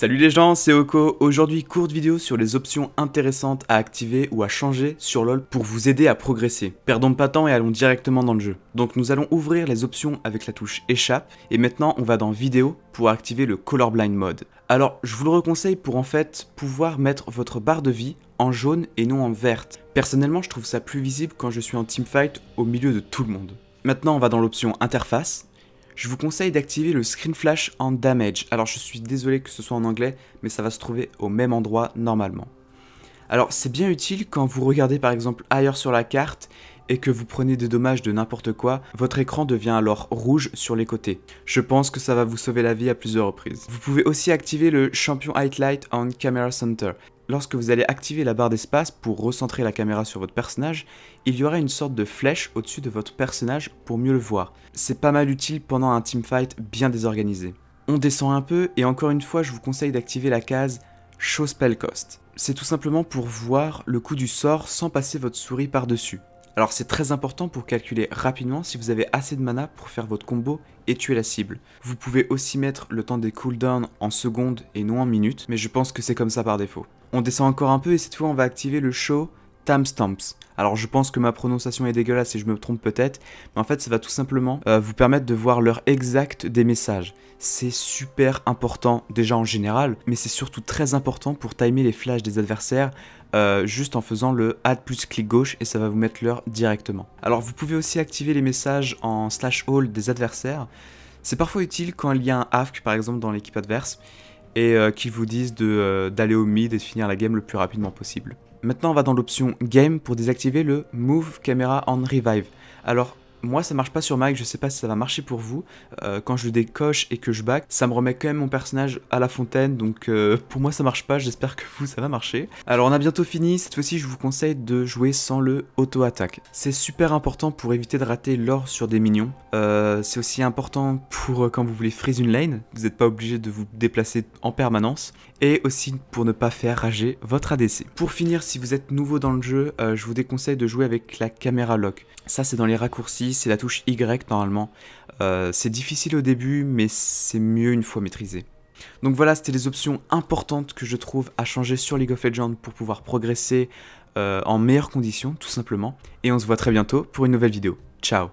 Salut les gens, c'est Oko. Aujourd'hui, courte vidéo sur les options intéressantes à activer ou à changer sur LoL pour vous aider à progresser. Perdons pas de temps et allons directement dans le jeu. Donc nous allons ouvrir les options avec la touche échappe et maintenant on va dans vidéo pour activer le colorblind mode. Alors, je vous le reconseille pour en fait pouvoir mettre votre barre de vie en jaune et non en verte. Personnellement, je trouve ça plus visible quand je suis en teamfight au milieu de tout le monde. Maintenant, on va dans l'option interface je vous conseille d'activer le Screen Flash en Damage. Alors je suis désolé que ce soit en anglais, mais ça va se trouver au même endroit normalement. Alors c'est bien utile quand vous regardez par exemple ailleurs sur la carte et que vous prenez des dommages de n'importe quoi, votre écran devient alors rouge sur les côtés. Je pense que ça va vous sauver la vie à plusieurs reprises. Vous pouvez aussi activer le champion Highlight on Camera Center lorsque vous allez activer la barre d'espace pour recentrer la caméra sur votre personnage, il y aura une sorte de flèche au-dessus de votre personnage pour mieux le voir. C'est pas mal utile pendant un teamfight bien désorganisé. On descend un peu et encore une fois je vous conseille d'activer la case Show Spell Cost. C'est tout simplement pour voir le coût du sort sans passer votre souris par-dessus. Alors c'est très important pour calculer rapidement si vous avez assez de mana pour faire votre combo et tuer la cible. Vous pouvez aussi mettre le temps des cooldowns en secondes et non en minutes, mais je pense que c'est comme ça par défaut. On descend encore un peu et cette fois on va activer le show timestamps. Alors je pense que ma prononciation est dégueulasse et je me trompe peut-être, mais en fait ça va tout simplement euh, vous permettre de voir l'heure exacte des messages. C'est super important déjà en général, mais c'est surtout très important pour timer les flashs des adversaires euh, juste en faisant le add plus clic gauche et ça va vous mettre l'heure directement. Alors vous pouvez aussi activer les messages en slash all des adversaires. C'est parfois utile quand il y a un AFK par exemple dans l'équipe adverse et euh, qui vous disent euh, d'aller au mid et de finir la game le plus rapidement possible. Maintenant on va dans l'option Game pour désactiver le Move Camera on Revive. Alors moi, ça marche pas sur Mac, je sais pas si ça va marcher pour vous. Euh, quand je décoche et que je back, ça me remet quand même mon personnage à la fontaine, donc euh, pour moi ça marche pas, j'espère que vous ça va marcher. Alors on a bientôt fini, cette fois-ci je vous conseille de jouer sans le auto-attaque. C'est super important pour éviter de rater l'or sur des minions. Euh, c'est aussi important pour quand vous voulez freeze une lane, vous n'êtes pas obligé de vous déplacer en permanence. Et aussi pour ne pas faire rager votre ADC. Pour finir, si vous êtes nouveau dans le jeu, je vous déconseille de jouer avec la caméra lock. Ça c'est dans les raccourcis c'est la touche Y normalement. Euh, c'est difficile au début, mais c'est mieux une fois maîtrisé. Donc voilà, c'était les options importantes que je trouve à changer sur League of Legends pour pouvoir progresser euh, en meilleures conditions, tout simplement. Et on se voit très bientôt pour une nouvelle vidéo. Ciao